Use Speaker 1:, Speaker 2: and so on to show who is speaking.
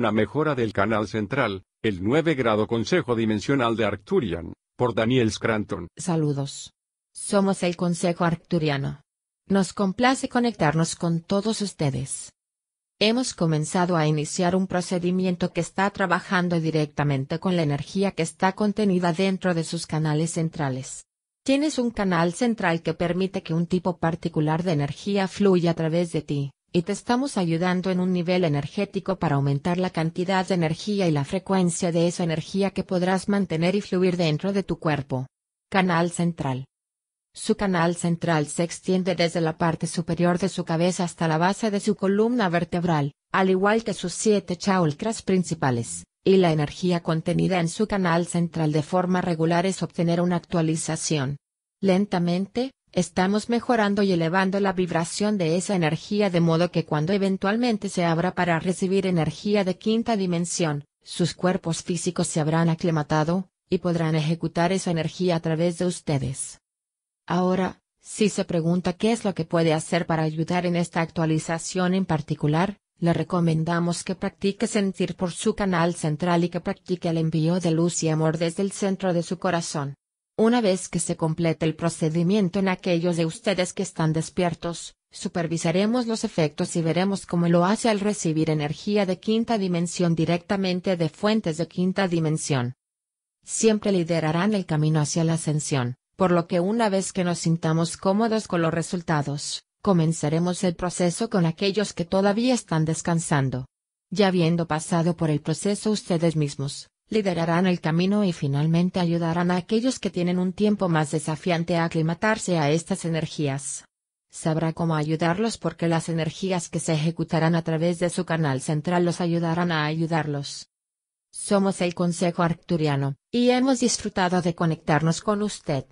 Speaker 1: una mejora del canal central, el 9 grado Consejo Dimensional de Arcturian, por Daniel Scranton. Saludos. Somos el Consejo Arcturiano. Nos complace conectarnos con todos ustedes. Hemos comenzado a iniciar un procedimiento que está trabajando directamente con la energía que está contenida dentro de sus canales centrales. Tienes un canal central que permite que un tipo particular de energía fluya a través de ti y te estamos ayudando en un nivel energético para aumentar la cantidad de energía y la frecuencia de esa energía que podrás mantener y fluir dentro de tu cuerpo. Canal central. Su canal central se extiende desde la parte superior de su cabeza hasta la base de su columna vertebral, al igual que sus siete chakras principales, y la energía contenida en su canal central de forma regular es obtener una actualización. Lentamente, Estamos mejorando y elevando la vibración de esa energía de modo que cuando eventualmente se abra para recibir energía de quinta dimensión, sus cuerpos físicos se habrán aclimatado, y podrán ejecutar esa energía a través de ustedes. Ahora, si se pregunta qué es lo que puede hacer para ayudar en esta actualización en particular, le recomendamos que practique sentir por su canal central y que practique el envío de luz y amor desde el centro de su corazón. Una vez que se complete el procedimiento en aquellos de ustedes que están despiertos, supervisaremos los efectos y veremos cómo lo hace al recibir energía de quinta dimensión directamente de fuentes de quinta dimensión. Siempre liderarán el camino hacia la ascensión, por lo que una vez que nos sintamos cómodos con los resultados, comenzaremos el proceso con aquellos que todavía están descansando. Ya habiendo pasado por el proceso ustedes mismos, liderarán el camino y finalmente ayudarán a aquellos que tienen un tiempo más desafiante a aclimatarse a estas energías. Sabrá cómo ayudarlos porque las energías que se ejecutarán a través de su canal central los ayudarán a ayudarlos. Somos el Consejo Arcturiano, y hemos disfrutado de conectarnos con usted.